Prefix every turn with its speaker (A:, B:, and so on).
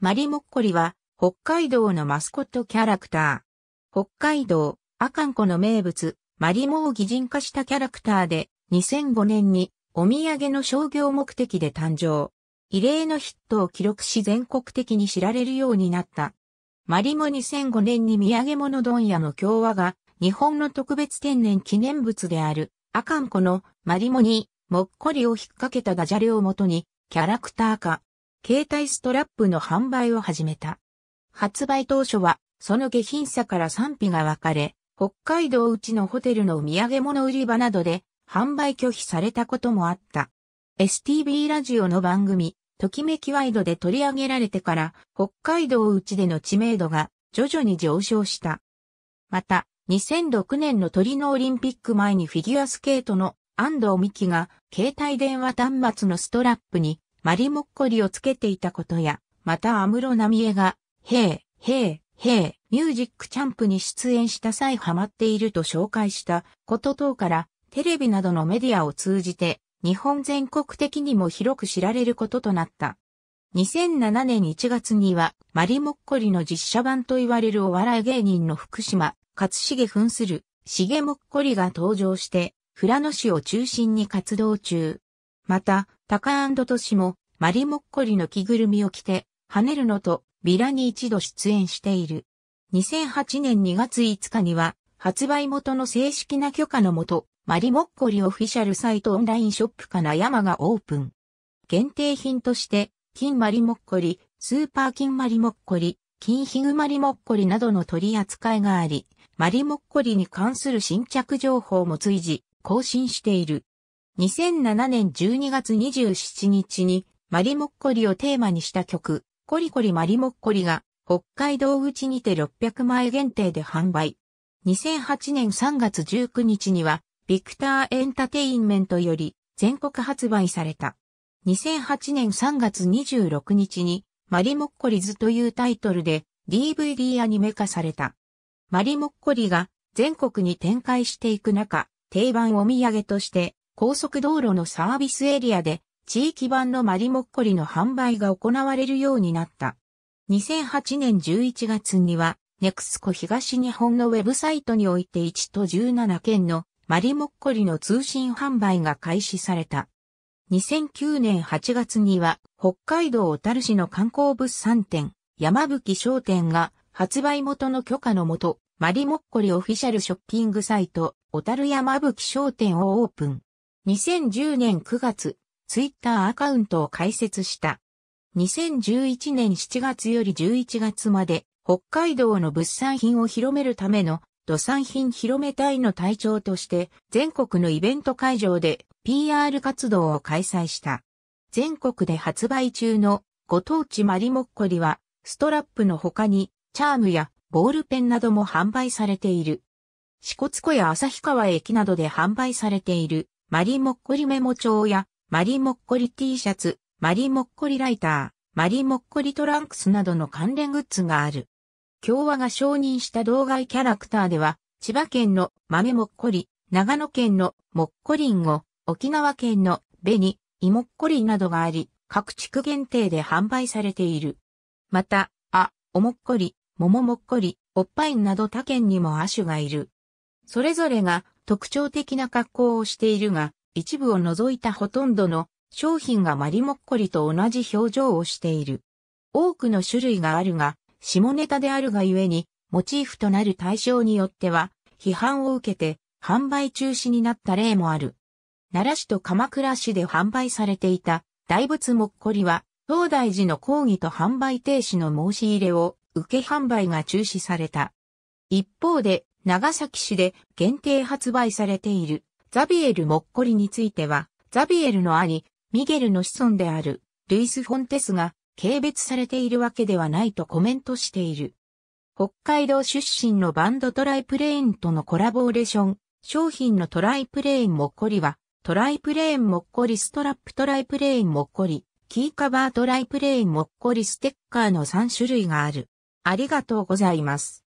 A: マリモッコリは、北海道のマスコットキャラクター。北海道、アカンコの名物、マリモを擬人化したキャラクターで、2005年に、お土産の商業目的で誕生。異例のヒットを記録し全国的に知られるようになった。マリモ2005年に土産物問屋の共和が、日本の特別天然記念物である、アカンコのマリモに、もっこりを引っ掛けたダジャレをもとに、キャラクター化。携帯ストラップの販売を始めた。発売当初は、その下品さから賛否が分かれ、北海道内のホテルの土産物売り場などで販売拒否されたこともあった。STB ラジオの番組、ときめきワイドで取り上げられてから、北海道内での知名度が徐々に上昇した。また、2006年のトリノオリンピック前にフィギュアスケートの安藤美希が携帯電話端末のストラップにマリモッコリをつけていたことや、また安室奈美恵が、へえ、へえ、へえ、ミュージックチャンプに出演した際ハマっていると紹介したこと等から、テレビなどのメディアを通じて、日本全国的にも広く知られることとなった。2007年1月には、マリモッコリの実写版と言われるお笑い芸人の福島、勝重扮する、重もっこりが登場して、富良野市を中心に活動中。また、タカトシも、マリモッコリの着ぐるみを着て、跳ねるのと、ビラに一度出演している。2008年2月5日には、発売元の正式な許可のもと、マリモッコリオフィシャルサイトオンラインショップかな山がオープン。限定品として、金マリモッコリ、スーパー金マリモッコリ、金ヒグマリモッコリなどの取り扱いがあり、マリモッコリに関する新着情報も随時更新している。2007年12月27日にマリモッコリをテーマにした曲、コリコリマリモッコリが北海道口にて600枚限定で販売。2008年3月19日にはビクターエンタテインメントより全国発売された。2008年3月26日にマリモッコリズというタイトルで DVD アニメ化された。マリモッコリが全国に展開していく中、定番お土産として高速道路のサービスエリアで地域版のマリモッコリの販売が行われるようになった。2008年11月には、ネクスコ東日本のウェブサイトにおいて1と17件のマリモッコリの通信販売が開始された。2009年8月には、北海道小樽市の観光物産店、山吹商店が発売元の許可のもと、マリモッコリオフィシャルショッピングサイト、小樽山吹商店をオープン。2010年9月、ツイッターアカウントを開設した。2011年7月より11月まで、北海道の物産品を広めるための土産品広め隊の隊長として全国のイベント会場で PR 活動を開催した。全国で発売中のご当地マリモッコリはストラップの他にチャームやボールペンなども販売されている。四国湖や旭川駅などで販売されているマリモッコリメモ帳や、マリモッコリ T シャツ、マリモッコリライター、マリモッコリトランクスなどの関連グッズがある。共和が承認した動外キャラクターでは、千葉県の豆もっこり、長野県のもっこりんを、沖縄県の紅、いもっこりなどがあり、各地区限定で販売されている。また、あ、おもっこり、もももっこり、おっぱいなど他県にも亜種がいる。それぞれが特徴的な格好をしているが、一部を除いたほとんどの商品がマリモッコリと同じ表情をしている。多くの種類があるが、下ネタであるがゆえに、モチーフとなる対象によっては、批判を受けて、販売中止になった例もある。奈良市と鎌倉市で販売されていた大仏もっこりは、東大寺の講義と販売停止の申し入れを受け販売が中止された。一方で、長崎市で限定発売されているザビエル・モッコリについては、ザビエルの兄、ミゲルの子孫であるルイス・フォンテスが軽蔑されているわけではないとコメントしている。北海道出身のバンドトライプレーンとのコラボレーション、商品のトライプレーンもっこりは、トライプレーンもっこりストラップトライプレーンもっこり、キーカバートライプレーンもっこりステッカーの3種類がある。ありがとうございます。